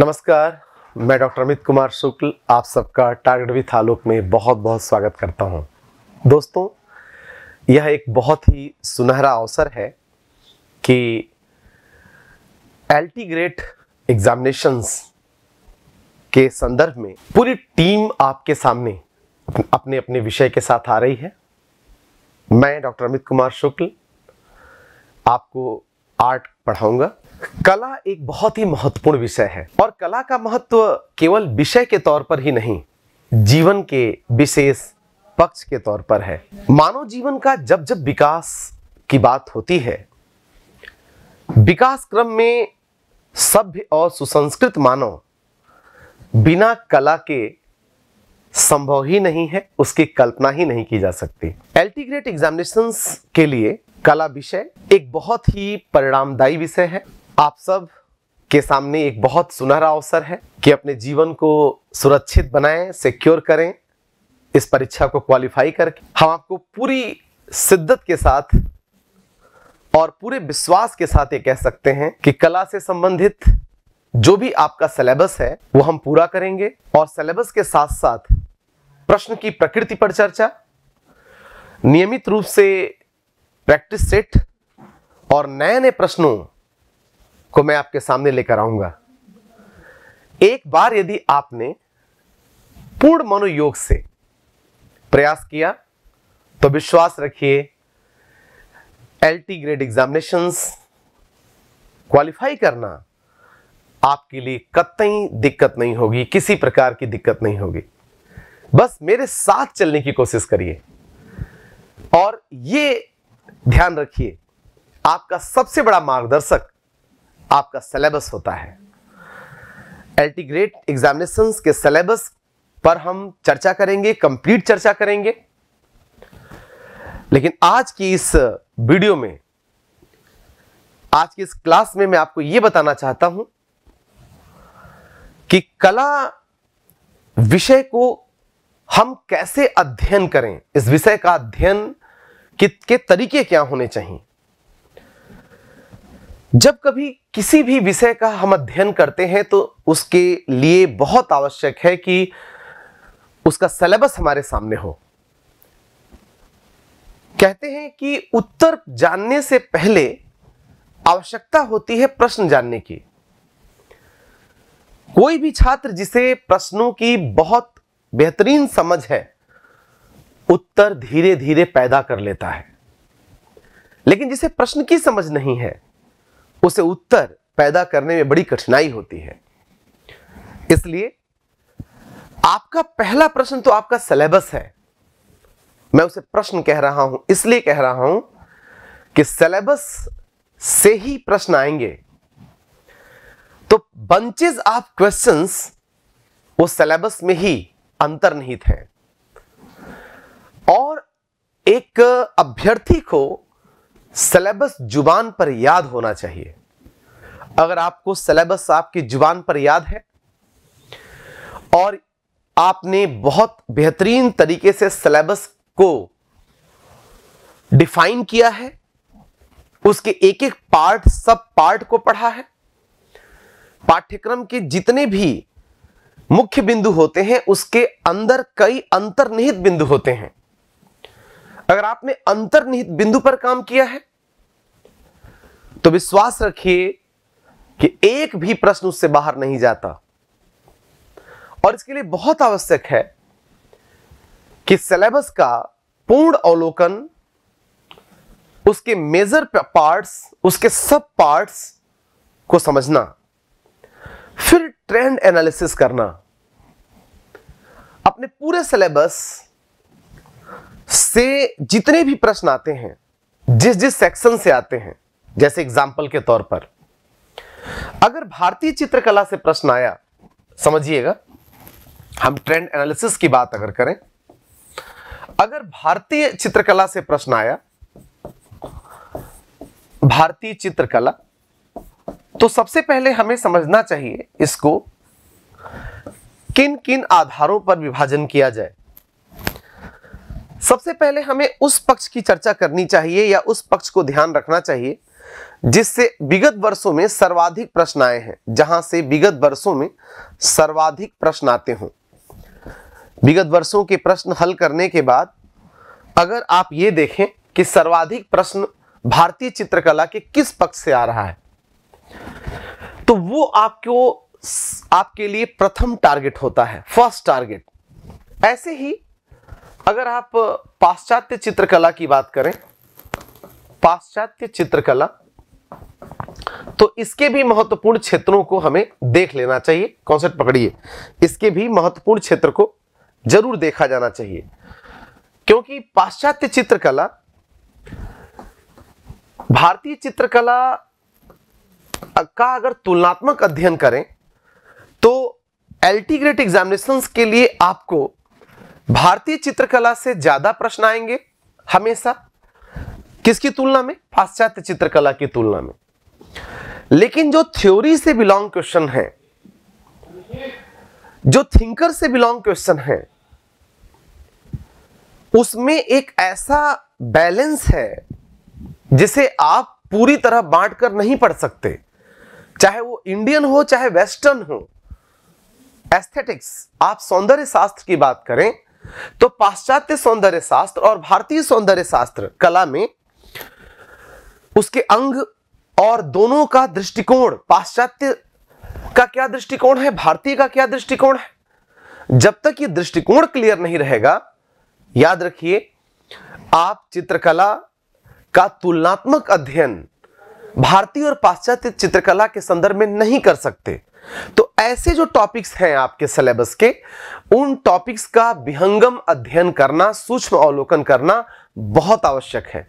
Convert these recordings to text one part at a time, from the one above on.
नमस्कार मैं डॉक्टर अमित कुमार शुक्ल आप सबका टारगेट विथ आलोक में बहुत बहुत स्वागत करता हूं। दोस्तों यह एक बहुत ही सुनहरा अवसर है कि ग्रेट एग्जामिनेशंस के संदर्भ में पूरी टीम आपके सामने अपने अपने विषय के साथ आ रही है मैं डॉक्टर अमित कुमार शुक्ल आपको आर्ट पढ़ाऊंगा कला एक बहुत ही महत्वपूर्ण विषय है और कला का महत्व केवल विषय के तौर पर ही नहीं जीवन के विशेष पक्ष के तौर पर है मानव जीवन का जब जब विकास की बात होती है विकास क्रम में सभ्य और सुसंस्कृत मानव बिना कला के संभव ही नहीं है उसकी कल्पना ही नहीं की जा सकती एल्टीग्रेट एग्जामिनेशन के लिए कला विषय एक बहुत ही परिणामदायी विषय है आप सब के सामने एक बहुत सुनहरा अवसर है कि अपने जीवन को सुरक्षित बनाएं सिक्योर करें इस परीक्षा को क्वालिफाई करके हम आपको पूरी शिद्दत के साथ और पूरे विश्वास के साथ ये कह सकते हैं कि कला से संबंधित जो भी आपका सिलेबस है वो हम पूरा करेंगे और सिलेबस के साथ साथ प्रश्न की प्रकृति पर चर्चा नियमित रूप से प्रैक्टिस सेट और नए नए प्रश्नों को मैं आपके सामने लेकर आऊंगा एक बार यदि आपने पूर्ण मनोयोग से प्रयास किया तो विश्वास रखिए एलटी ग्रेड एग्जामिनेशंस क्वालिफाई करना आपके लिए कतई दिक्कत नहीं होगी किसी प्रकार की दिक्कत नहीं होगी बस मेरे साथ चलने की कोशिश करिए और ये ध्यान रखिए आपका सबसे बड़ा मार्गदर्शक आपका सिलेबस होता है एल्टीग्रेट एग्जामिनेशन के सिलेबस पर हम चर्चा करेंगे कंप्लीट चर्चा करेंगे लेकिन आज की इस वीडियो में आज की इस क्लास में मैं आपको यह बताना चाहता हूं कि कला विषय को हम कैसे अध्ययन करें इस विषय का अध्ययन के, के तरीके क्या होने चाहिए जब कभी किसी भी विषय का हम अध्ययन करते हैं तो उसके लिए बहुत आवश्यक है कि उसका सिलेबस हमारे सामने हो कहते हैं कि उत्तर जानने से पहले आवश्यकता होती है प्रश्न जानने की कोई भी छात्र जिसे प्रश्नों की बहुत बेहतरीन समझ है उत्तर धीरे धीरे पैदा कर लेता है लेकिन जिसे प्रश्न की समझ नहीं है उसे उत्तर पैदा करने में बड़ी कठिनाई होती है इसलिए आपका पहला प्रश्न तो आपका सिलेबस है मैं उसे प्रश्न कह रहा हूं इसलिए कह रहा हूं कि सिलेबस से ही प्रश्न आएंगे तो बंचेज ऑफ क्वेश्चंस वो सिलेबस में ही अंतर्निहित है और एक अभ्यर्थी को सिलेबस जुबान पर याद होना चाहिए अगर आपको सिलेबस आपकी जुबान पर याद है और आपने बहुत बेहतरीन तरीके से सिलेबस को डिफाइन किया है उसके एक एक पार्ट सब पार्ट को पढ़ा है पाठ्यक्रम के जितने भी मुख्य बिंदु होते हैं उसके अंदर कई अंतर्निहित बिंदु होते हैं अगर आपने अंतर्निहित बिंदु पर काम किया है तो विश्वास रखिए कि एक भी प्रश्न उससे बाहर नहीं जाता और इसके लिए बहुत आवश्यक है कि सिलेबस का पूर्ण अवलोकन उसके मेजर पार्ट्स उसके सब पार्ट्स को समझना फिर ट्रेंड एनालिसिस करना अपने पूरे सिलेबस से जितने भी प्रश्न आते हैं जिस जिस सेक्शन से आते हैं जैसे एग्जाम्पल के तौर पर अगर भारतीय चित्रकला से प्रश्न आया समझिएगा हम ट्रेंड एनालिसिस की बात अगर करें अगर भारतीय चित्रकला से प्रश्न आया भारतीय चित्रकला तो सबसे पहले हमें समझना चाहिए इसको किन किन आधारों पर विभाजन किया जाए सबसे पहले हमें उस पक्ष की चर्चा करनी चाहिए या उस पक्ष को ध्यान रखना चाहिए जिससे विगत वर्षों में सर्वाधिक प्रश्न आए हैं जहां से विगत वर्षों में सर्वाधिक प्रश्न आते हों विगत वर्षों के प्रश्न हल करने के बाद अगर आप ये देखें कि सर्वाधिक प्रश्न भारतीय चित्रकला के किस पक्ष से आ रहा है तो वो आपको आपके लिए प्रथम टारगेट होता है फर्स्ट टारगेट ऐसे ही अगर आप पाश्चात्य चित्रकला की बात करें पाश्चात्य चित्रकला तो इसके भी महत्वपूर्ण क्षेत्रों को हमें देख लेना चाहिए कॉन्सेप्ट पकड़िए इसके भी महत्वपूर्ण क्षेत्र को जरूर देखा जाना चाहिए क्योंकि पाश्चात्य चित्रकला भारतीय चित्रकला का अगर तुलनात्मक अध्ययन करें तो एल्टीग्रेट एग्जामिनेशन के लिए आपको भारतीय चित्रकला से ज्यादा प्रश्न आएंगे हमेशा किसकी तुलना में पाश्चात्य चित्रकला की तुलना में लेकिन जो थ्योरी से बिलोंग क्वेश्चन है जो थिंकर से बिलोंग क्वेश्चन है उसमें एक ऐसा बैलेंस है जिसे आप पूरी तरह बांट कर नहीं पढ़ सकते चाहे वो इंडियन हो चाहे वेस्टर्न हो एस्थेटिक्स आप सौंदर्य शास्त्र की बात करें तो पाश्चात्य सौंदर्य शास्त्र और भारतीय सौंदर्य शास्त्र कला में उसके अंग और दोनों का दृष्टिकोण पाश्चात्य का क्या दृष्टिकोण है भारतीय का क्या दृष्टिकोण है जब तक ये दृष्टिकोण क्लियर नहीं रहेगा याद रखिए आप चित्रकला का तुलनात्मक अध्ययन भारतीय और पाश्चात्य चित्रकला के संदर्भ में नहीं कर सकते तो ऐसे जो टॉपिक्स हैं आपके सिलेबस के उन टॉपिक्स का विहंगम अध्ययन करना सूक्ष्म अवलोकन करना बहुत आवश्यक है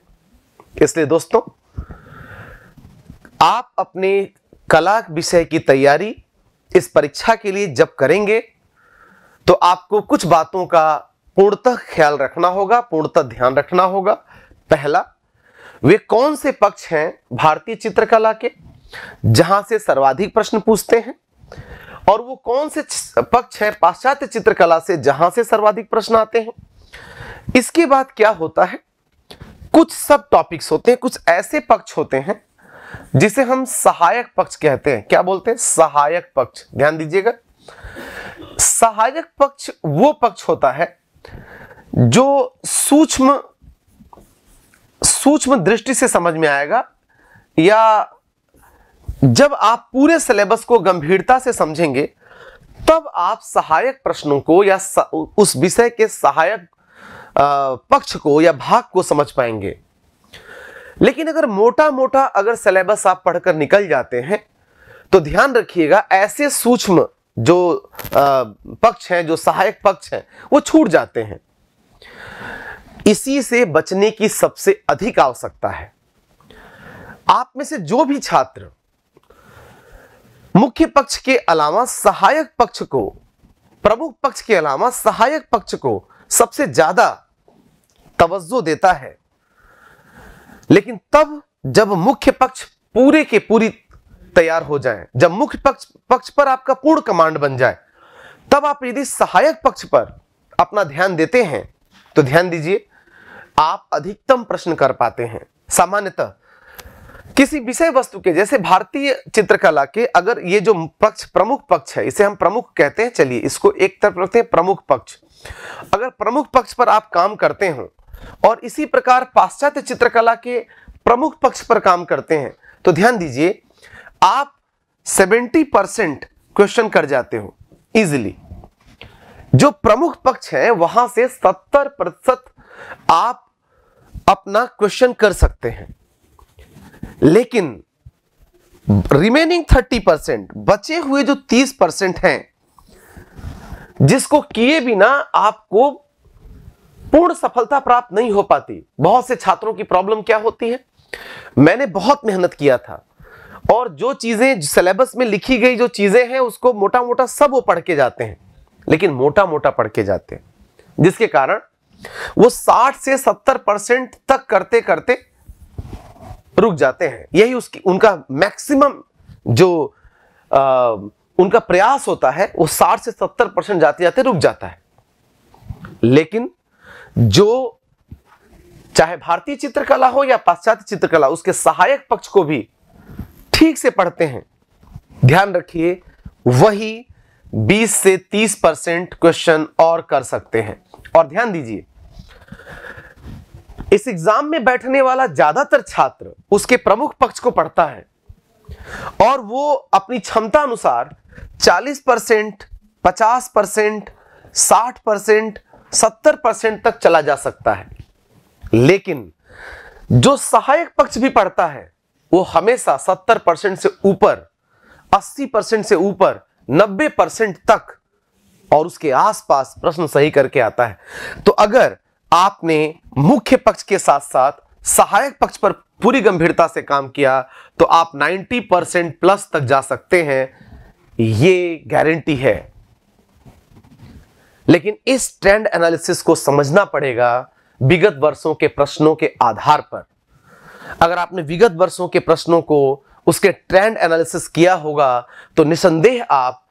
इसलिए दोस्तों आप अपने कला विषय की तैयारी इस परीक्षा के लिए जब करेंगे तो आपको कुछ बातों का पूर्णतः ख्याल रखना होगा पूर्णतः ध्यान रखना होगा पहला वे कौन से पक्ष हैं भारतीय चित्रकला के जहां से सर्वाधिक प्रश्न पूछते हैं और वो कौन से पक्ष है पाश्चात्य चित्रकला से जहां से सर्वाधिक प्रश्न आते हैं इसके बाद क्या होता है कुछ सब टॉपिक्स होते हैं कुछ ऐसे पक्ष होते हैं जिसे हम सहायक पक्ष कहते हैं क्या बोलते हैं सहायक पक्ष ध्यान दीजिएगा सहायक पक्ष वो पक्ष होता है जो सूक्ष्म सूक्ष्म दृष्टि से समझ में आएगा या जब आप पूरे सिलेबस को गंभीरता से समझेंगे तब आप सहायक प्रश्नों को या उस विषय के सहायक पक्ष को या भाग को समझ पाएंगे लेकिन अगर मोटा मोटा अगर सिलेबस आप पढ़कर निकल जाते हैं तो ध्यान रखिएगा ऐसे सूक्ष्म जो पक्ष हैं जो सहायक पक्ष हैं वो छूट जाते हैं इसी से बचने की सबसे अधिक आवश्यकता है आप में से जो भी छात्र मुख्य पक्ष के अलावा सहायक पक्ष को प्रमुख पक्ष के अलावा सहायक पक्ष को सबसे ज्यादा तवज्जो देता है लेकिन तब जब मुख्य पक्ष पूरे के पूरी तैयार हो जाए जब मुख्य पक्ष पक्ष पर आपका पूर्ण कमांड बन जाए तब आप यदि सहायक पक्ष पर अपना ध्यान देते हैं तो ध्यान दीजिए आप अधिकतम प्रश्न कर पाते हैं सामान्यतः किसी विषय वस्तु के जैसे भारतीय चित्रकला के अगर ये जो पक्ष प्रमुख पक्ष है इसे हम प्रमुख कहते हैं चलिए इसको एक तरफ रखते हैं प्रमुख पक्ष अगर प्रमुख पक्ष पर आप काम करते हो और इसी प्रकार पाश्चात्य चित्रकला के प्रमुख पक्ष पर काम करते हैं तो ध्यान दीजिए आप 70 परसेंट क्वेश्चन कर जाते हो इजिली जो प्रमुख पक्ष है वहां से 70 प्रतिशत आप अपना क्वेश्चन कर सकते हैं लेकिन रिमेनिंग थर्टी परसेंट बचे हुए जो तीस परसेंट हैं जिसको किए बिना आपको पूर्ण सफलता प्राप्त नहीं हो पाती बहुत से छात्रों की प्रॉब्लम क्या होती है मैंने बहुत मेहनत किया था और जो चीजें सिलेबस में लिखी गई जो चीजें हैं उसको मोटा मोटा सब वो पढ़ के जाते हैं लेकिन मोटा मोटा पढ़ के जाते हैं जिसके कारण वो 60 से 70 परसेंट तक करते करते रुक जाते हैं यही उसकी उनका मैक्सिमम जो आ, उनका प्रयास होता है वो 60 से 70 परसेंट जाते जाते रुक जाता है लेकिन जो चाहे भारतीय चित्रकला हो या पाश्चात्य चित्रकला उसके सहायक पक्ष को भी ठीक से पढ़ते हैं ध्यान रखिए वही 20 से 30 परसेंट क्वेश्चन और कर सकते हैं और ध्यान दीजिए इस एग्जाम में बैठने वाला ज्यादातर छात्र उसके प्रमुख पक्ष को पढ़ता है और वो अपनी क्षमता अनुसार 40 परसेंट पचास परसेंट साठ परसेंट सत्तर परसेंट तक चला जा सकता है लेकिन जो सहायक पक्ष भी पढ़ता है वो हमेशा सत्तर परसेंट से ऊपर अस्सी परसेंट से ऊपर नब्बे परसेंट तक और उसके आसपास प्रश्न सही करके आता है तो अगर आपने मुख्य पक्ष के साथ साथ सहायक पक्ष पर पूरी गंभीरता से काम किया तो आप 90 परसेंट प्लस तक जा सकते हैं यह गारंटी है लेकिन इस ट्रेंड एनालिसिस को समझना पड़ेगा विगत वर्षों के प्रश्नों के आधार पर अगर आपने विगत वर्षों के प्रश्नों को उसके ट्रेंड एनालिसिस किया होगा तो निसंदेह आप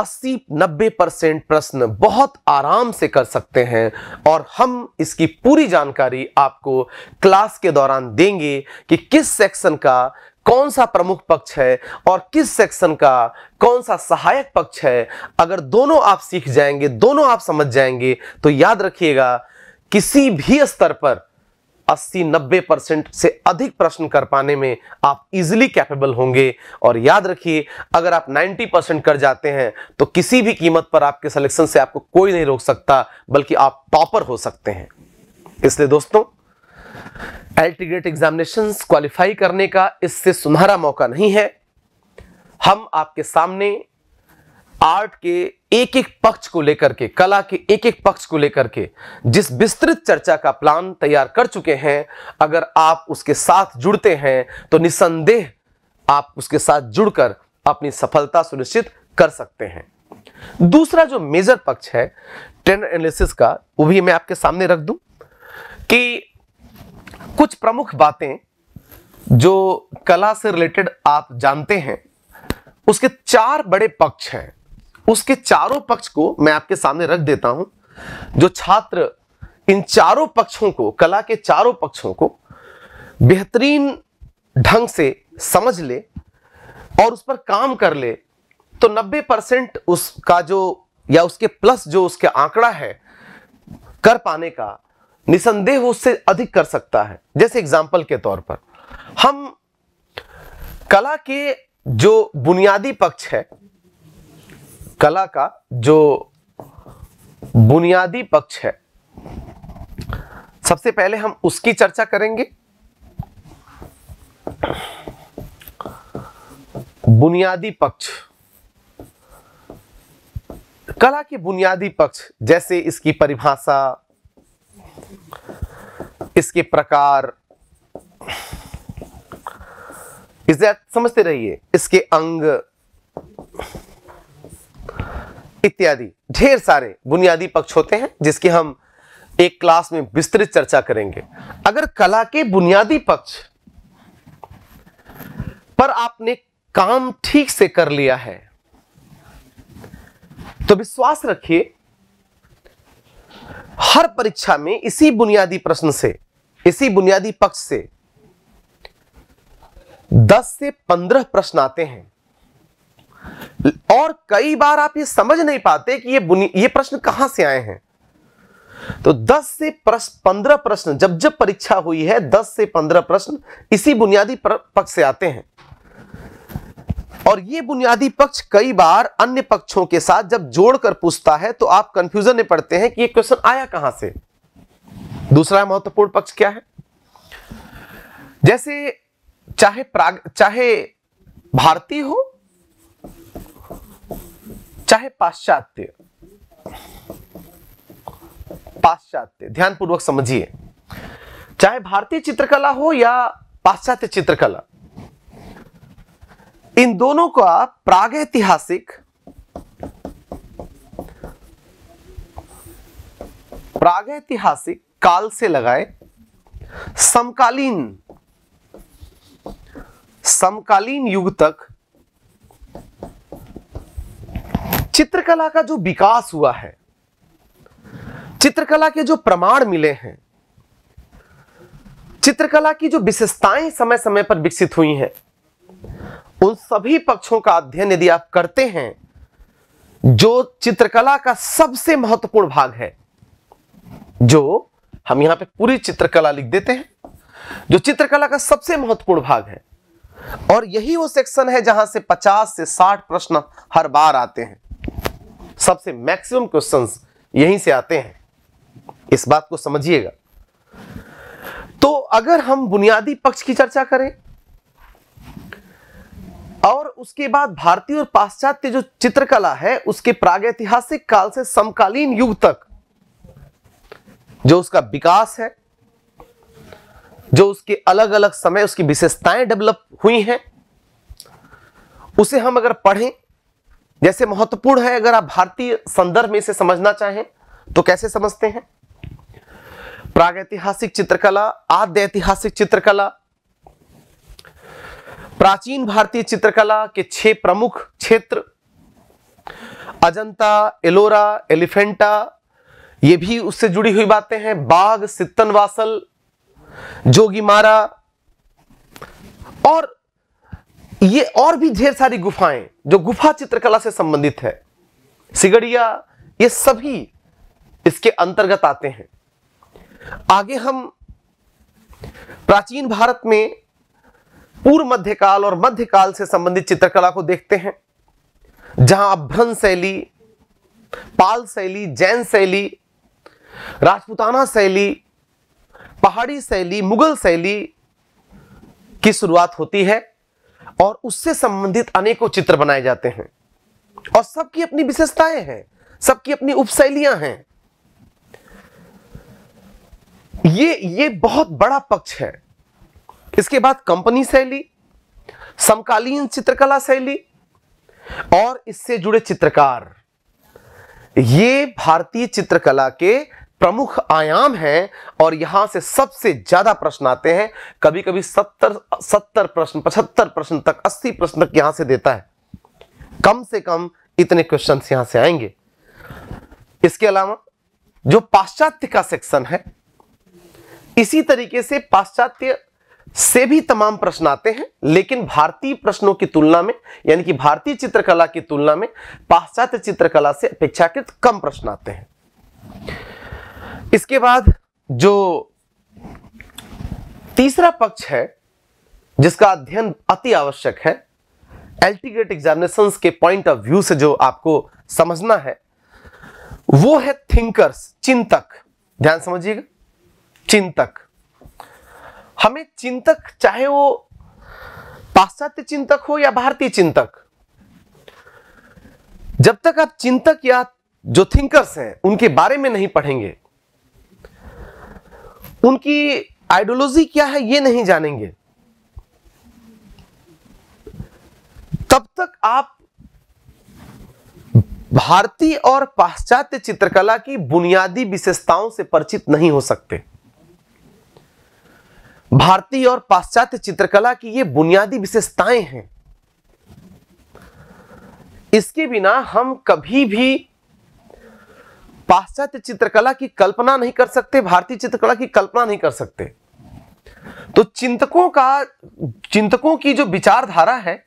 अस्सी नब्बे परसेंट प्रश्न बहुत आराम से कर सकते हैं और हम इसकी पूरी जानकारी आपको क्लास के दौरान देंगे कि किस सेक्शन का कौन सा प्रमुख पक्ष है और किस सेक्शन का कौन सा सहायक पक्ष है अगर दोनों आप सीख जाएंगे दोनों आप समझ जाएंगे तो याद रखिएगा किसी भी स्तर पर 80-90 परसेंट से अधिक प्रश्न कर पाने में आप इजिली कैपेबल होंगे और याद रखिए अगर आप 90 परसेंट कर जाते हैं तो किसी भी कीमत पर आपके सिलेक्शन से आपको कोई नहीं रोक सकता बल्कि आप टॉपर हो सकते हैं इसलिए दोस्तों एल्टीग्रेट एग्जामिनेशन क्वालिफाई करने का इससे सुनहरा मौका नहीं है हम आपके सामने आर्ट के एक एक पक्ष को लेकर के कला के एक एक पक्ष को लेकर के जिस विस्तृत चर्चा का प्लान तैयार कर चुके हैं अगर आप उसके साथ जुड़ते हैं तो निसंदेह आप उसके साथ जुड़कर अपनी सफलता सुनिश्चित कर सकते हैं दूसरा जो मेजर पक्ष है टेंडर एनालिसिस का वो भी मैं आपके सामने रख दूं कि कुछ प्रमुख बातें जो कला से रिलेटेड आप जानते हैं उसके चार बड़े पक्ष हैं उसके चारों पक्ष को मैं आपके सामने रख देता हूं जो छात्र इन चारों पक्षों को कला के चारों पक्षों को बेहतरीन ढंग से समझ ले और उस पर काम कर ले तो 90 परसेंट उसका जो या उसके प्लस जो उसके आंकड़ा है कर पाने का निसंदेह उससे अधिक कर सकता है जैसे एग्जाम्पल के तौर पर हम कला के जो बुनियादी पक्ष है कला का जो बुनियादी पक्ष है सबसे पहले हम उसकी चर्चा करेंगे बुनियादी पक्ष कला के बुनियादी पक्ष जैसे इसकी परिभाषा इसके प्रकार इसे समझते रहिए इसके अंग इत्यादि ढेर सारे बुनियादी पक्ष होते हैं जिसकी हम एक क्लास में विस्तृत चर्चा करेंगे अगर कला के बुनियादी पक्ष पर आपने काम ठीक से कर लिया है तो विश्वास रखिए हर परीक्षा में इसी बुनियादी प्रश्न से इसी बुनियादी पक्ष से 10 से 15 प्रश्न आते हैं और कई बार आप ये समझ नहीं पाते कि ये ये प्रश्न कहां से आए हैं तो 10 से प्रश्न पंद्रह प्रश्न जब जब परीक्षा हुई है 10 से 15 प्रश्न इसी बुनियादी पक्ष से आते हैं और ये बुनियादी पक्ष कई बार अन्य पक्षों के साथ जब जोड़कर पूछता है तो आप कंफ्यूजन में पड़ते हैं कि ये क्वेश्चन आया कहां से दूसरा महत्वपूर्ण पक्ष क्या है जैसे चाहे प्राग चाहे भारतीय हो चाहे पाश्चात्य पाश्चात्य ध्यानपूर्वक समझिए चाहे भारतीय चित्रकला हो या पाश्चात्य चित्रकला इन दोनों का प्रागैतिहासिक प्रागैतिहासिक काल से लगाए समकालीन समकालीन युग तक चित्रकला का जो विकास हुआ है चित्रकला के जो प्रमाण मिले हैं चित्रकला की जो विशेषताएं समय समय पर विकसित हुई हैं उन सभी पक्षों का अध्ययन यदि आप करते हैं जो चित्रकला का सबसे महत्वपूर्ण भाग है जो हम यहां पे पूरी चित्रकला लिख देते हैं जो चित्रकला का सबसे महत्वपूर्ण भाग है और यही वो सेक्शन है जहां से 50 से 60 प्रश्न हर बार आते हैं सबसे मैक्सिमम क्वेश्चंस यहीं से आते हैं इस बात को समझिएगा तो अगर हम बुनियादी पक्ष की चर्चा करें और उसके बाद भारतीय और पाश्चात्य जो चित्रकला है उसके प्रागैतिहासिक काल से समकालीन युग तक जो उसका विकास है जो उसके अलग अलग समय उसकी विशेषताएं डेवलप हुई हैं उसे हम अगर पढ़ें जैसे महत्वपूर्ण है अगर आप भारतीय संदर्भ में इसे समझना चाहें तो कैसे समझते हैं प्रागैतिहासिक चित्रकला आद्य ऐतिहासिक चित्रकला प्राचीन भारतीय चित्रकला के छह प्रमुख क्षेत्र अजंता एलोरा एलिफेंटा ये भी उससे जुड़ी हुई बातें हैं बाघ सित्तन वासल जोगीमारा और ये और भी ढेर सारी गुफाएं जो गुफा चित्रकला से संबंधित है सिगड़िया ये सभी इसके अंतर्गत आते हैं आगे हम प्राचीन भारत में पूर्व मध्यकाल और मध्यकाल से संबंधित चित्रकला को देखते हैं जहां अभ्रन शैली पाल शैली जैन शैली राजपुताना शैली पहाड़ी शैली मुगल शैली की शुरुआत होती है और उससे संबंधित अनेकों चित्र बनाए जाते हैं और सबकी अपनी विशेषताएं हैं सबकी अपनी उपशैलियां हैं ये ये बहुत बड़ा पक्ष है इसके बाद कंपनी शैली समकालीन चित्रकला शैली और इससे जुड़े चित्रकार ये भारतीय चित्रकला के प्रमुख आयाम हैं और यहां से सबसे ज्यादा प्रश्न आते हैं कभी कभी सत्तर सत्तर प्रश्न पचहत्तर प्रश्न तक अस्सी प्रश्न तक यहां से देता है कम से कम इतने क्वेश्चन यहां से आएंगे इसके अलावा जो पाश्चात्य का सेक्शन है इसी तरीके से पाश्चात्य से भी तमाम प्रश्न आते हैं लेकिन भारतीय प्रश्नों की तुलना में यानी कि भारतीय चित्रकला की तुलना में पाश्चात्य चित्रकला से अपेक्षाकृत कम प्रश्न आते हैं इसके बाद जो तीसरा पक्ष है जिसका अध्ययन अति आवश्यक है एल्टीग्रेट एग्जामिनेशन के पॉइंट ऑफ व्यू से जो आपको समझना है वो है थिंकर्स चिंतक ध्यान समझिएगा चिंतक हमें चिंतक चाहे वो पाश्चात्य चिंतक हो या भारतीय चिंतक जब तक आप चिंतक या जो थिंकर्स हैं उनके बारे में नहीं पढ़ेंगे उनकी आइडियोलॉजी क्या है ये नहीं जानेंगे तब तक आप भारतीय और पाश्चात्य चित्रकला की बुनियादी विशेषताओं से परिचित नहीं हो सकते भारतीय और पाश्चात्य चित्रकला की ये बुनियादी विशेषताएं हैं इसके बिना हम कभी भी पाश्चात्य चित्रकला की कल्पना नहीं कर सकते भारतीय चित्रकला की कल्पना नहीं कर सकते तो चिंतकों का चिंतकों की जो विचारधारा है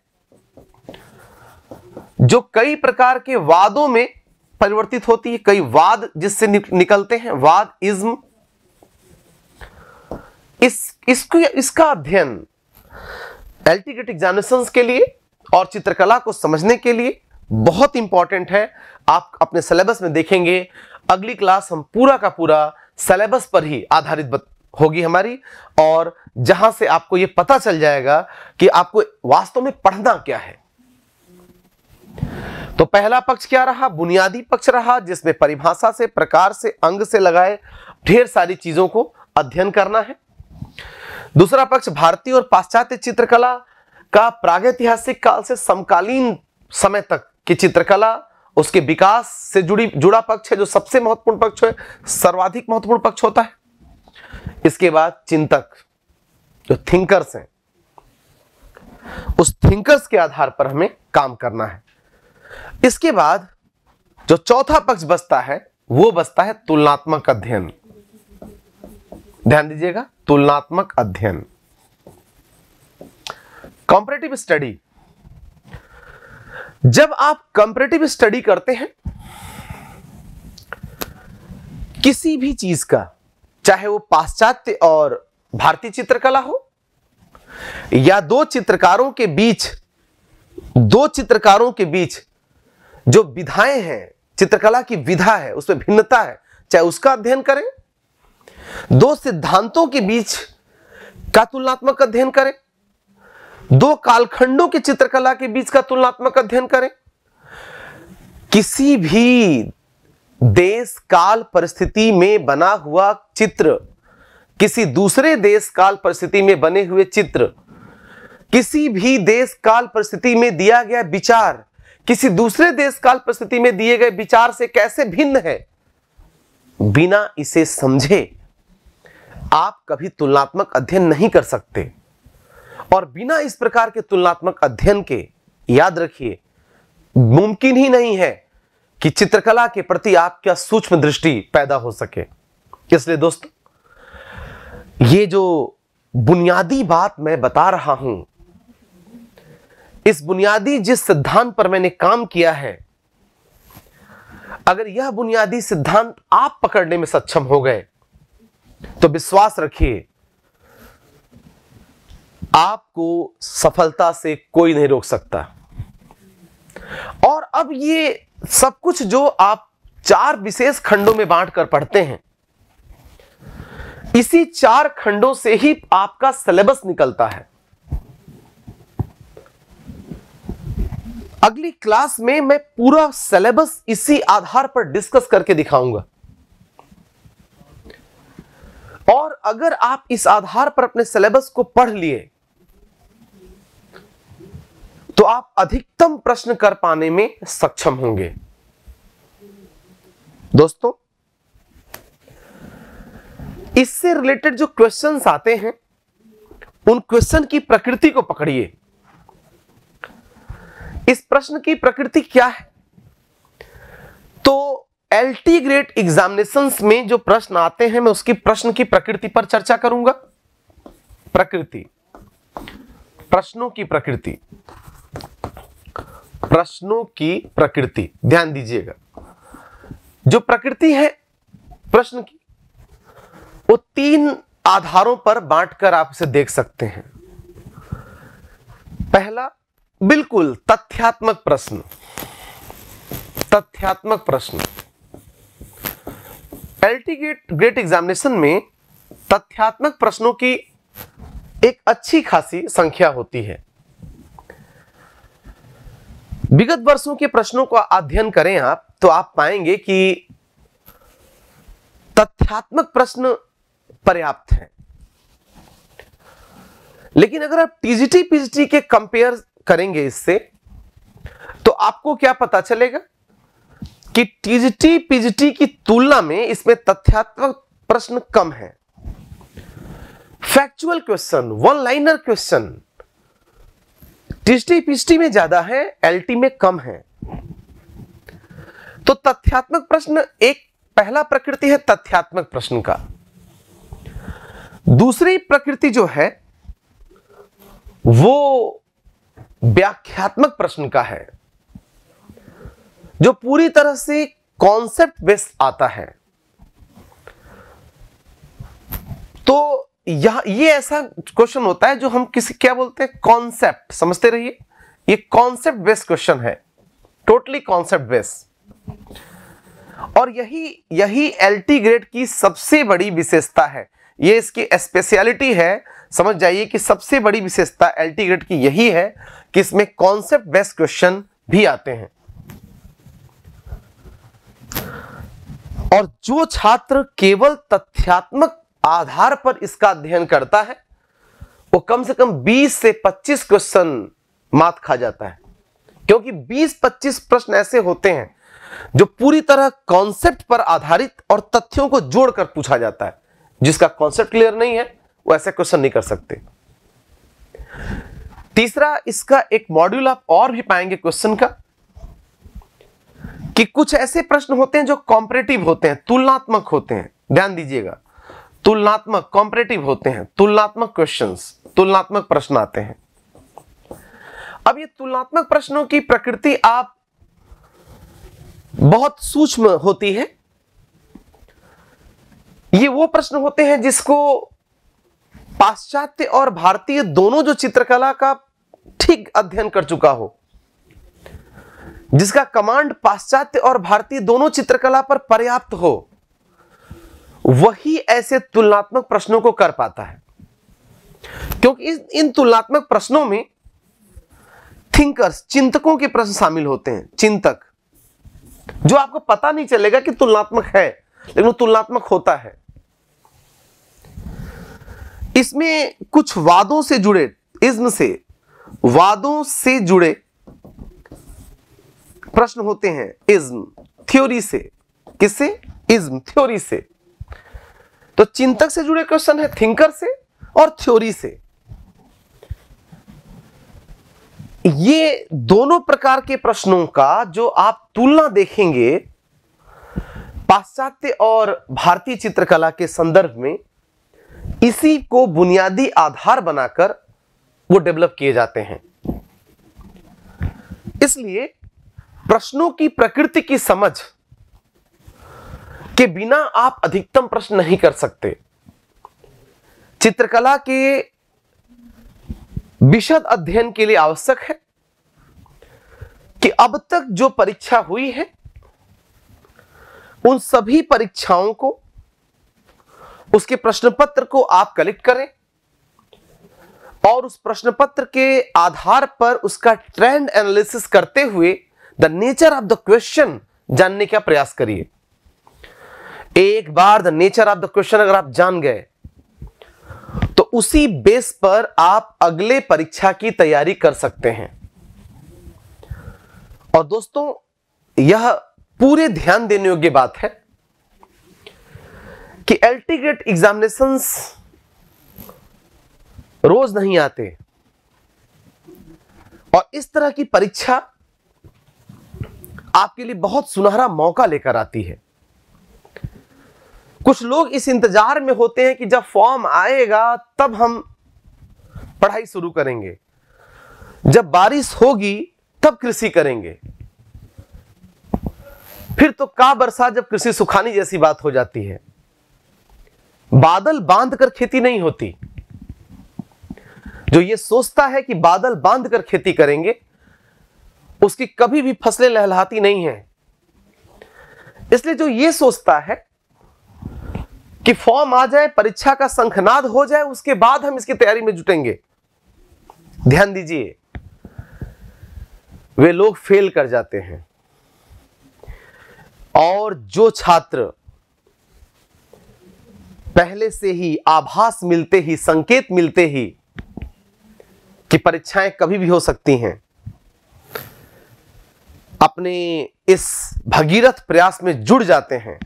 जो कई प्रकार के वादों में परिवर्तित होती है कई वाद जिससे निकलते हैं वाद इज्म इस इसको इसका अध्ययन एल्टीग्रेट एग्जामिनेशन के लिए और चित्रकला को समझने के लिए बहुत इंपॉर्टेंट है आप अपने सिलेबस में देखेंगे अगली क्लास हम पूरा का पूरा सिलेबस पर ही आधारित होगी हमारी और जहां से आपको यह पता चल जाएगा कि आपको वास्तव में पढ़ना क्या है तो पहला पक्ष क्या रहा बुनियादी पक्ष रहा जिसमें परिभाषा से प्रकार से अंग से लगाए ढेर सारी चीजों को अध्ययन करना है दूसरा पक्ष भारतीय और पाश्चात्य चित्रकला का प्रागैतिहासिक काल से समकालीन समय तक की चित्रकला उसके विकास से जुड़ी जुड़ा पक्ष है जो सबसे महत्वपूर्ण पक्ष है सर्वाधिक महत्वपूर्ण पक्ष होता है इसके बाद चिंतक जो थिंकर्स हैं उस थिंकर्स के आधार पर हमें काम करना है इसके बाद जो चौथा पक्ष बसता है वो बसता है तुलनात्मक अध्ययन ध्यान दीजिएगा तुलनात्मक अध्ययन कॉम्परेटिव स्टडी जब आप कंपेरेटिव स्टडी करते हैं किसी भी चीज का चाहे वो पाश्चात्य और भारतीय चित्रकला हो या दो चित्रकारों के बीच दो चित्रकारों के बीच जो विधाएं हैं चित्रकला की विधा है उसमें भिन्नता है चाहे उसका अध्ययन करें दो सिद्धांतों के बीच का तुलनात्मक अध्ययन करें दो कालखंडों की चित्रकला के बीच का तुलनात्मक अध्ययन करें किसी भी देश काल परिस्थिति में बना हुआ चित्र किसी दूसरे देश काल परिस्थिति में बने हुए चित्र किसी भी देश काल परिस्थिति में दिया गया विचार किसी दूसरे देश काल परिस्थिति में दिए गए विचार से कैसे भिन्न है बिना इसे समझे आप कभी तुलनात्मक अध्ययन नहीं कर सकते और बिना इस प्रकार के तुलनात्मक अध्ययन के याद रखिए मुमकिन ही नहीं है कि चित्रकला के प्रति आपका सूक्ष्म दृष्टि पैदा हो सके इसलिए दोस्तों ये जो बुनियादी बात मैं बता रहा हूं इस बुनियादी जिस सिद्धांत पर मैंने काम किया है अगर यह बुनियादी सिद्धांत आप पकड़ने में सक्षम हो गए तो विश्वास रखिए आपको सफलता से कोई नहीं रोक सकता और अब ये सब कुछ जो आप चार विशेष खंडों में बांट कर पढ़ते हैं इसी चार खंडों से ही आपका सिलेबस निकलता है अगली क्लास में मैं पूरा सिलेबस इसी आधार पर डिस्कस करके दिखाऊंगा और अगर आप इस आधार पर अपने सिलेबस को पढ़ लिए तो आप अधिकतम प्रश्न कर पाने में सक्षम होंगे दोस्तों इससे रिलेटेड जो क्वेश्चंस आते हैं उन क्वेश्चन की प्रकृति को पकड़िए इस प्रश्न की प्रकृति क्या है तो एलटी ग्रेड एग्जामिनेशंस में जो प्रश्न आते हैं मैं उसकी प्रश्न की प्रकृति पर चर्चा करूंगा प्रकृति प्रश्नों की प्रकृति प्रश्नों की प्रकृति ध्यान दीजिएगा जो प्रकृति है प्रश्न की वो तीन आधारों पर बांटकर आप इसे देख सकते हैं पहला बिल्कुल तथ्यात्मक प्रश्न तथ्यात्मक प्रश्न एलटी गेट ग्रेट एग्जामिनेशन में तथ्यात्मक प्रश्नों की एक अच्छी खासी संख्या होती है विगत वर्षों के प्रश्नों का अध्ययन करें आप तो आप पाएंगे कि तथ्यात्मक प्रश्न पर्याप्त हैं लेकिन अगर आप टीजीटी पीजीटी के कंपेयर करेंगे इससे तो आपको क्या पता चलेगा कि टीजीटी पीजीटी की तुलना में इसमें तथ्यात्मक प्रश्न कम है factual question one liner question TGT PGT में ज्यादा है एलटी में कम है तो तथ्यात्मक प्रश्न एक पहला प्रकृति है तथ्यात्मक प्रश्न का दूसरी प्रकृति जो है वो व्याख्यात्मक प्रश्न का है जो पूरी तरह से कॉन्सेप्ट बेस्ड आता है तो यह ये ऐसा क्वेश्चन होता है जो हम किसी क्या बोलते हैं कॉन्सेप्ट समझते रहिए ये कॉन्सेप्ट बेस्ड क्वेश्चन है टोटली कॉन्सेप्ट बेस्ड और यही यही एलटी ग्रेड की सबसे बड़ी विशेषता है ये इसकी स्पेशलिटी है समझ जाइए कि सबसे बड़ी विशेषता एलटी ग्रेड की यही है कि इसमें कॉन्सेप्ट बेस्ड क्वेश्चन भी आते हैं और जो छात्र केवल तथ्यात्मक आधार पर इसका अध्ययन करता है वो कम से कम 20 से 25 क्वेश्चन मात खा जाता है क्योंकि 20-25 प्रश्न ऐसे होते हैं जो पूरी तरह कॉन्सेप्ट पर आधारित और तथ्यों को जोड़कर पूछा जाता है जिसका कॉन्सेप्ट क्लियर नहीं है वो ऐसे क्वेश्चन नहीं कर सकते तीसरा इसका एक मॉड्यूल आप और भी पाएंगे क्वेश्चन का कि कुछ ऐसे प्रश्न होते हैं जो कॉम्परेटिव होते हैं तुलनात्मक होते हैं ध्यान दीजिएगा तुलनात्मक कॉम्परेटिव होते हैं तुलनात्मक क्वेश्चंस तुलनात्मक प्रश्न आते हैं अब ये तुलनात्मक प्रश्नों की प्रकृति आप बहुत सूक्ष्म होती है ये वो प्रश्न होते हैं जिसको पाश्चात्य और भारतीय दोनों जो चित्रकला का ठीक अध्ययन कर चुका हो जिसका कमांड पाश्चात्य और भारतीय दोनों चित्रकला पर पर्याप्त हो वही ऐसे तुलनात्मक प्रश्नों को कर पाता है क्योंकि इन तुलनात्मक प्रश्नों में थिंकर्स चिंतकों के प्रश्न शामिल होते हैं चिंतक जो आपको पता नहीं चलेगा कि तुलनात्मक है लेकिन तुलनात्मक होता है इसमें कुछ वादों से जुड़े इज्म से वादों से जुड़े प्रश्न होते हैं इज्म थ्योरी से किससे इज्म थ्योरी से तो चिंतक से जुड़े क्वेश्चन है थिंकर से और थ्योरी से ये दोनों प्रकार के प्रश्नों का जो आप तुलना देखेंगे पाश्चात्य और भारतीय चित्रकला के संदर्भ में इसी को बुनियादी आधार बनाकर वो डेवलप किए जाते हैं इसलिए प्रश्नों की प्रकृति की समझ के बिना आप अधिकतम प्रश्न नहीं कर सकते चित्रकला के विशद अध्ययन के लिए आवश्यक है कि अब तक जो परीक्षा हुई है उन सभी परीक्षाओं को उसके प्रश्न पत्र को आप कलेक्ट करें और उस प्रश्न पत्र के आधार पर उसका ट्रेंड एनालिसिस करते हुए the nature of the question जानने का प्रयास करिए एक बार the nature of the question अगर आप जान गए तो उसी बेस पर आप अगले परीक्षा की तैयारी कर सकते हैं और दोस्तों यह पूरे ध्यान देने योग्य बात है कि एल्टी एग्जामिनेशन रोज नहीं आते और इस तरह की परीक्षा आपके लिए बहुत सुनहरा मौका लेकर आती है कुछ लोग इस इंतजार में होते हैं कि जब फॉर्म आएगा तब हम पढ़ाई शुरू करेंगे जब बारिश होगी तब कृषि करेंगे फिर तो का बरसात जब कृषि सुखानी जैसी बात हो जाती है बादल बांध कर खेती नहीं होती जो ये सोचता है कि बादल बांध कर खेती करेंगे उसकी कभी भी फसलें लहलाती नहीं है इसलिए जो ये सोचता है कि फॉर्म आ जाए परीक्षा का संखनाद हो जाए उसके बाद हम इसकी तैयारी में जुटेंगे ध्यान दीजिए वे लोग फेल कर जाते हैं और जो छात्र पहले से ही आभास मिलते ही संकेत मिलते ही कि परीक्षाएं कभी भी हो सकती हैं अपने इस भगीरथ प्रयास में जुड़ जाते हैं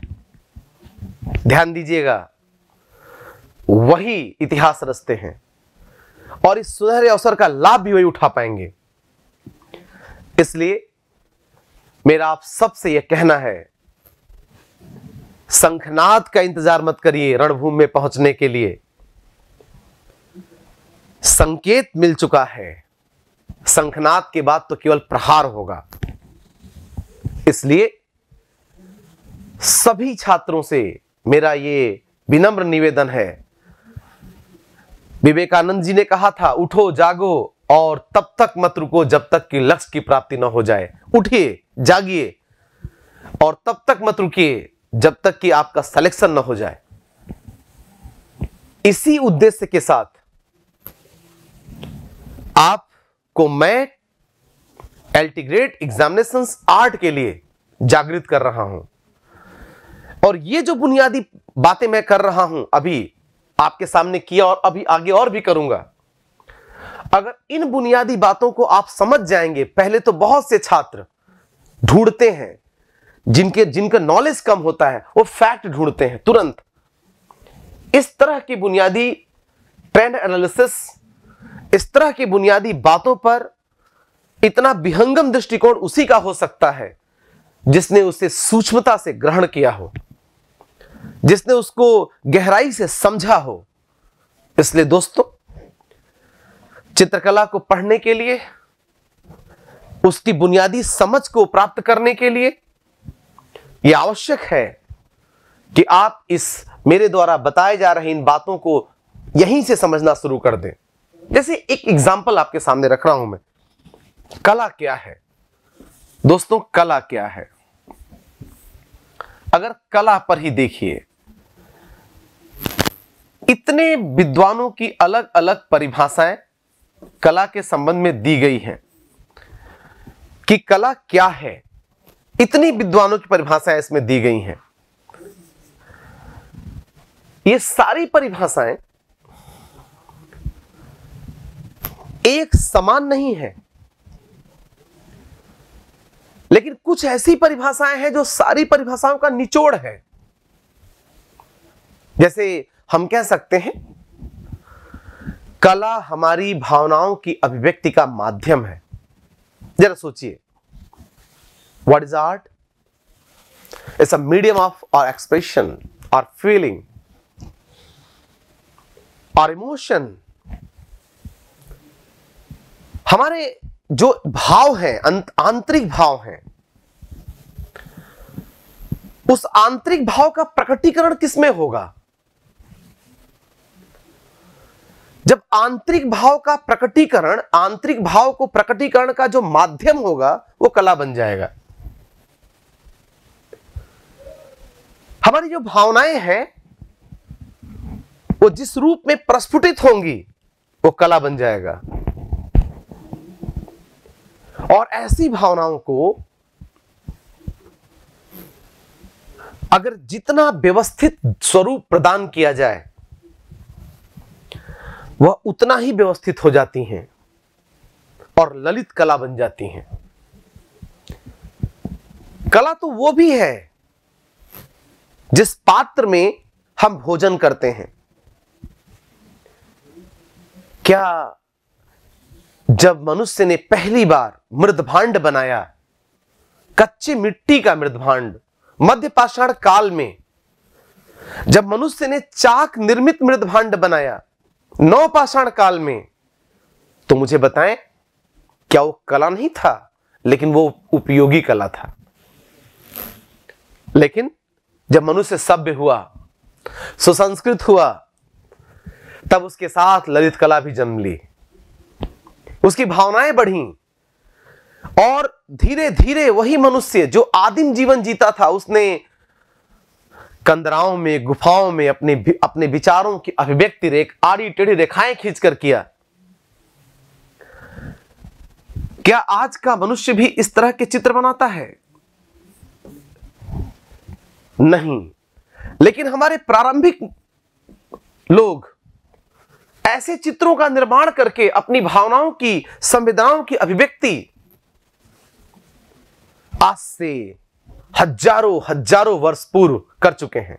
ध्यान दीजिएगा वही इतिहास रचते हैं और इस सुनहरे अवसर का लाभ भी वही उठा पाएंगे इसलिए मेरा आप सबसे यह कहना है शंखनाद का इंतजार मत करिए रणभूमि में पहुंचने के लिए संकेत मिल चुका है शंखनाद के बाद तो केवल प्रहार होगा इसलिए सभी छात्रों से मेरा ये विनम्र निवेदन है विवेकानंद जी ने कहा था उठो जागो और तब तक मत रुको जब तक कि लक्ष्य की प्राप्ति न हो जाए उठिए जागिए और तब तक मत रुकिए जब तक कि आपका सिलेक्शन न हो जाए इसी उद्देश्य के साथ आपको मैं एल्टीग्रेट एग्जामिनेशन आर्ट के लिए जागृत कर रहा हूं और ये जो बुनियादी बातें मैं कर रहा हूं अभी आपके सामने किया और अभी आगे और भी करूंगा अगर इन बुनियादी बातों को आप समझ जाएंगे पहले तो बहुत से छात्र ढूंढते हैं जिनके जिनका नॉलेज कम होता है वो फैक्ट ढूंढते हैं तुरंत इस तरह की बुनियादी ट्रेंड एनालिसिस इस तरह की बुनियादी बातों पर इतना विहंगम दृष्टिकोण उसी का हो सकता है जिसने उसे सूक्ष्मता से ग्रहण किया हो जिसने उसको गहराई से समझा हो इसलिए दोस्तों चित्रकला को पढ़ने के लिए उसकी बुनियादी समझ को प्राप्त करने के लिए यह आवश्यक है कि आप इस मेरे द्वारा बताए जा रहे इन बातों को यहीं से समझना शुरू कर दें जैसे एक एग्जाम्पल आपके सामने रख रहा हूं मैं कला क्या है दोस्तों कला क्या है अगर कला पर ही देखिए इतने विद्वानों की अलग अलग परिभाषाएं कला के संबंध में दी गई हैं कि कला क्या है इतनी विद्वानों की परिभाषाएं इसमें दी गई हैं ये सारी परिभाषाएं एक समान नहीं है लेकिन कुछ ऐसी परिभाषाएं हैं जो सारी परिभाषाओं का निचोड़ है जैसे हम कह सकते हैं कला हमारी भावनाओं की अभिव्यक्ति का माध्यम है जरा सोचिए what is art it's a medium of or expression or feeling or emotion हमारे जो भाव हैं आंतरिक भाव हैं उस आंतरिक भाव का प्रकटीकरण किसमें होगा जब आंतरिक भाव का प्रकटीकरण आंतरिक भाव को प्रकटीकरण का जो माध्यम होगा वो कला बन जाएगा हमारी जो भावनाएं हैं वो जिस रूप में प्रस्फुटित होंगी वो कला बन जाएगा और ऐसी भावनाओं को अगर जितना व्यवस्थित स्वरूप प्रदान किया जाए वह उतना ही व्यवस्थित हो जाती हैं और ललित कला बन जाती हैं कला तो वो भी है जिस पात्र में हम भोजन करते हैं क्या जब मनुष्य ने पहली बार मृदभांड बनाया कच्ची मिट्टी का मृदभांड मध्य पाषाण काल में जब मनुष्य ने चाक निर्मित मृदभांड बनाया नौपाषाण काल में तो मुझे बताएं क्या वो कला नहीं था लेकिन वो उपयोगी कला था लेकिन जब मनुष्य सभ्य हुआ सुसंस्कृत हुआ तब उसके साथ ललित कला भी जन्म ली उसकी भावनाएं बढ़ी और धीरे धीरे वही मनुष्य जो आदिम जीवन जीता था उसने कंदराओं में गुफाओं में अपने अपने विचारों की अभिव्यक्ति रेख आड़ी टेढ़ी रेखाएं खींचकर किया क्या आज का मनुष्य भी इस तरह के चित्र बनाता है नहीं लेकिन हमारे प्रारंभिक लोग ऐसे चित्रों का निर्माण करके अपनी भावनाओं की संवेदनाओं की अभिव्यक्ति आज से हजारों हजारों वर्ष पूर्व कर चुके हैं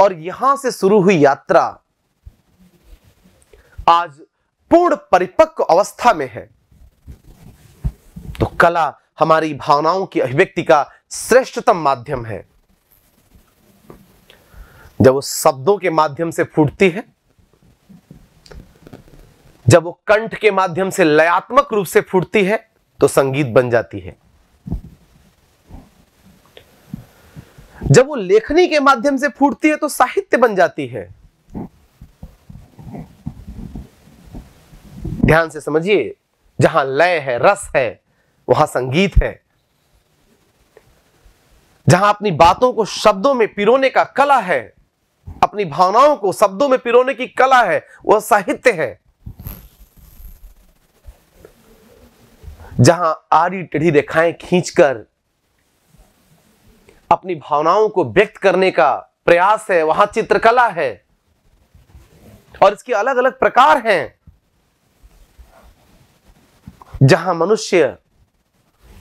और यहां से शुरू हुई यात्रा आज पूर्ण परिपक्व अवस्था में है तो कला हमारी भावनाओं की अभिव्यक्ति का श्रेष्ठतम माध्यम है जब वो शब्दों के माध्यम से फूटती है जब वो कंठ के माध्यम से लयात्मक रूप से फूटती है तो संगीत बन जाती है जब वो लेखनी के माध्यम से फूटती है तो साहित्य बन जाती है ध्यान से समझिए जहां लय है रस है वहां संगीत है जहां अपनी बातों को शब्दों में पिरोने का कला है अपनी भावनाओं को शब्दों में पिरोने की कला है वह साहित्य है जहां आरी टेढ़ी रेखाएं खींचकर अपनी भावनाओं को व्यक्त करने का प्रयास है वहां चित्रकला है और इसके अलग अलग प्रकार हैं जहां मनुष्य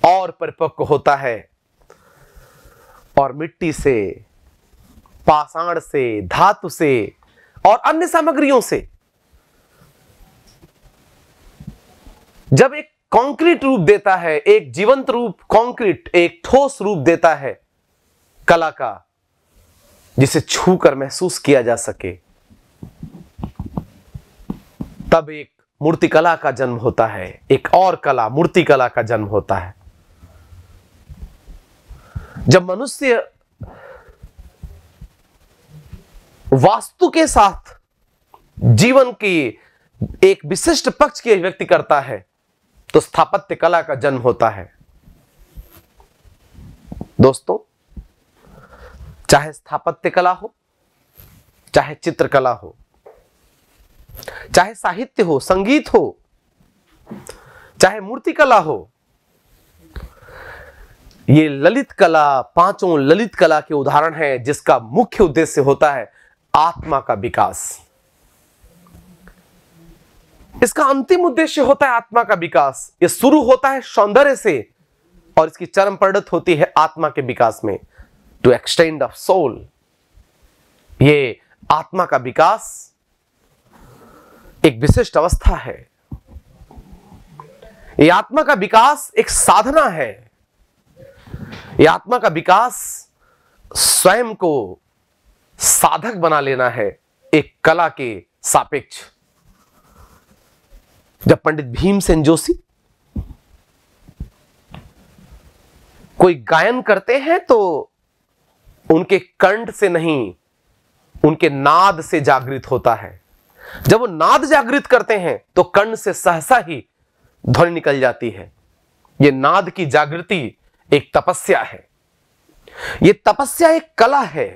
और परिपक्व होता है और मिट्टी से पाषाण से धातु से और अन्य सामग्रियों से जब एक कंक्रीट रूप देता है एक जीवंत रूप कंक्रीट एक ठोस रूप देता है कला का जिसे छू कर महसूस किया जा सके तब एक मूर्ति कला का जन्म होता है एक और कला मूर्ति कला का जन्म होता है जब मनुष्य वास्तु के साथ जीवन की एक विशिष्ट पक्ष की व्यक्ति करता है तो स्थापत्य कला का जन्म होता है दोस्तों चाहे स्थापत्य कला हो चाहे चित्रकला हो चाहे साहित्य हो संगीत हो चाहे मूर्तिकला हो ये ललित कला पांचों ललित कला के उदाहरण है जिसका मुख्य उद्देश्य होता है आत्मा का विकास इसका अंतिम उद्देश्य होता है आत्मा का विकास ये शुरू होता है सौंदर्य से और इसकी चरम परिणत होती है आत्मा के विकास में टू एक्सटेंड ऑफ सोल ये आत्मा का विकास एक विशिष्ट अवस्था है ये आत्मा का विकास एक साधना है ये आत्मा का विकास स्वयं को साधक बना लेना है एक कला के सापेक्ष जब पंडित भीमसेन जोशी कोई गायन करते हैं तो उनके कंठ से नहीं उनके नाद से जागृत होता है जब वो नाद जागृत करते हैं तो कर्ण से सहसा ही ध्वनि निकल जाती है ये नाद की जागृति एक तपस्या है ये तपस्या एक कला है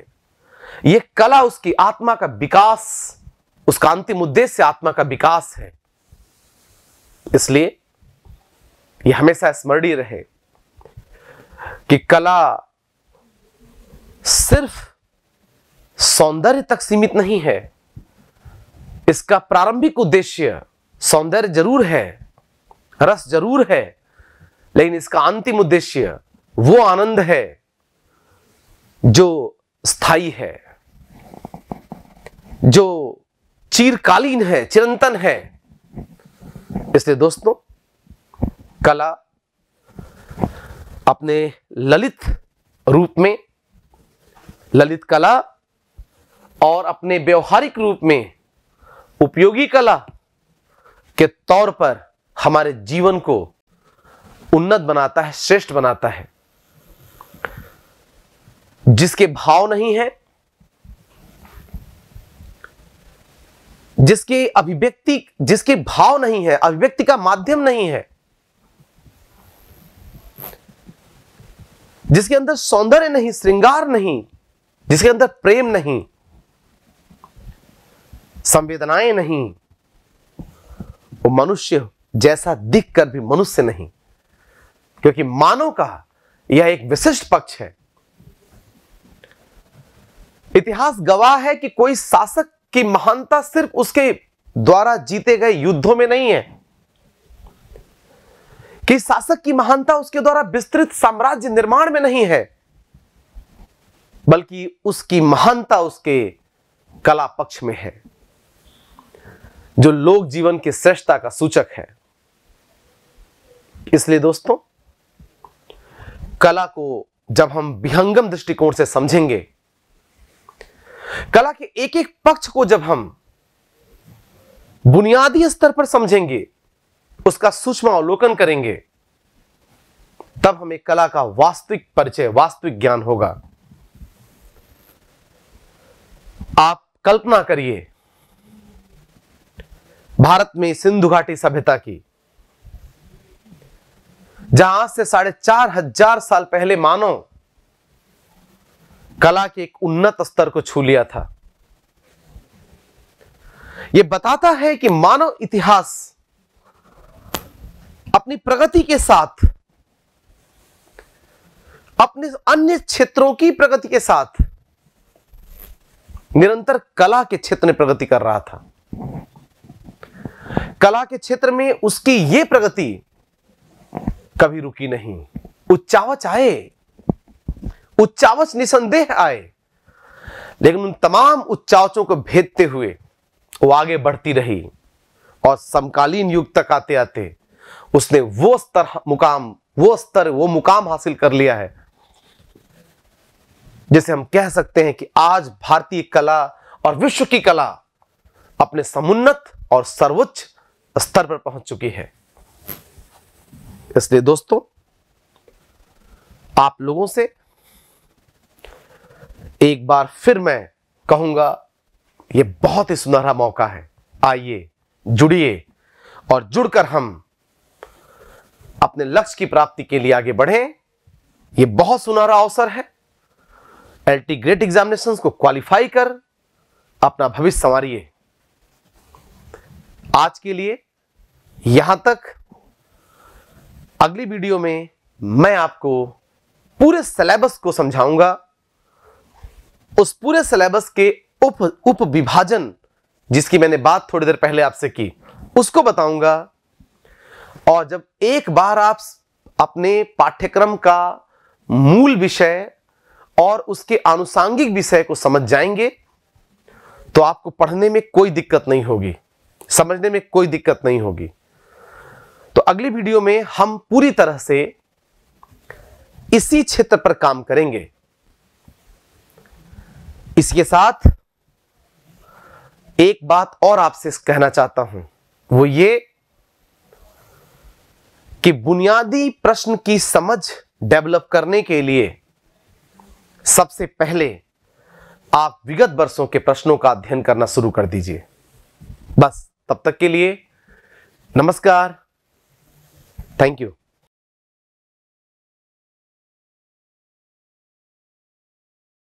ये कला उसकी आत्मा का विकास उसका अंतिम उद्देश्य आत्मा का विकास है इसलिए यह हमेशा स्मरणीय रहे कि कला सिर्फ सौंदर्य तक सीमित नहीं है इसका प्रारंभिक उद्देश्य सौंदर्य जरूर है रस जरूर है लेकिन इसका अंतिम उद्देश्य वो आनंद है जो स्थायी है जो चीरकालीन है चिरंतन है इसलिए दोस्तों कला अपने ललित रूप में ललित कला और अपने व्यवहारिक रूप में उपयोगी कला के तौर पर हमारे जीवन को उन्नत बनाता है श्रेष्ठ बनाता है जिसके भाव नहीं है जिसके अभिव्यक्ति जिसके भाव नहीं है अभिव्यक्ति का माध्यम नहीं है जिसके अंदर सौंदर्य नहीं श्रृंगार नहीं जिसके अंदर प्रेम नहीं संवेदनाएं नहीं वो मनुष्य जैसा दिख कर भी मनुष्य नहीं क्योंकि मानव का यह एक विशिष्ट पक्ष है इतिहास गवाह है कि कोई शासक की महानता सिर्फ उसके द्वारा जीते गए युद्धों में नहीं है कि शासक की महानता उसके द्वारा विस्तृत साम्राज्य निर्माण में नहीं है बल्कि उसकी महानता उसके कला पक्ष में है जो लोक जीवन की श्रेष्ठता का सूचक है इसलिए दोस्तों कला को जब हम विहंगम दृष्टिकोण से समझेंगे कला के एक एक पक्ष को जब हम बुनियादी स्तर पर समझेंगे उसका सूक्ष्म अवलोकन करेंगे तब हमें कला का वास्तविक परिचय वास्तविक ज्ञान होगा आप कल्पना करिए भारत में सिंधु घाटी सभ्यता की जहां से साढ़े चार हजार साल पहले मानो कला के एक उन्नत स्तर को छू लिया था यह बताता है कि मानव इतिहास अपनी प्रगति के साथ अपने अन्य क्षेत्रों की प्रगति के साथ निरंतर कला के क्षेत्र में प्रगति कर रहा था कला के क्षेत्र में उसकी ये प्रगति कभी रुकी नहीं उच्चावच आए उच्चावच निसंदेह आए लेकिन उन तमाम उच्चावचों को भेदते हुए वो आगे बढ़ती रही और समकालीन युग तक आते आते उसने वो स्तर मुकाम वो स्तर वो मुकाम हासिल कर लिया है जिसे हम कह सकते हैं कि आज भारतीय कला और विश्व की कला अपने समुन्नत और सर्वोच्च स्तर पर पहुंच चुकी है इसलिए दोस्तों आप लोगों से एक बार फिर मैं कहूंगा यह बहुत ही सुनहरा मौका है आइए जुड़िए और जुड़कर हम अपने लक्ष्य की प्राप्ति के लिए आगे बढ़ें यह बहुत सुनहरा अवसर है एल टी ग्रेट एग्जामिनेशन को क्वालिफाई कर अपना भविष्य संवारिए आज के लिए यहां तक अगली वीडियो में मैं आपको पूरे सिलेबस को समझाऊंगा उस पूरे सिलेबस के उप उप विभाजन जिसकी मैंने बात थोड़ी देर पहले आपसे की उसको बताऊंगा और जब एक बार आप अपने पाठ्यक्रम का मूल विषय और उसके आनुषांगिक विषय को समझ जाएंगे तो आपको पढ़ने में कोई दिक्कत नहीं होगी समझने में कोई दिक्कत नहीं होगी तो अगली वीडियो में हम पूरी तरह से इसी क्षेत्र पर काम करेंगे इसके साथ एक बात और आपसे कहना चाहता हूं वो ये कि बुनियादी प्रश्न की समझ डेवलप करने के लिए सबसे पहले आप विगत वर्षों के प्रश्नों का अध्ययन करना शुरू कर दीजिए बस तब तक के लिए नमस्कार थैंक यू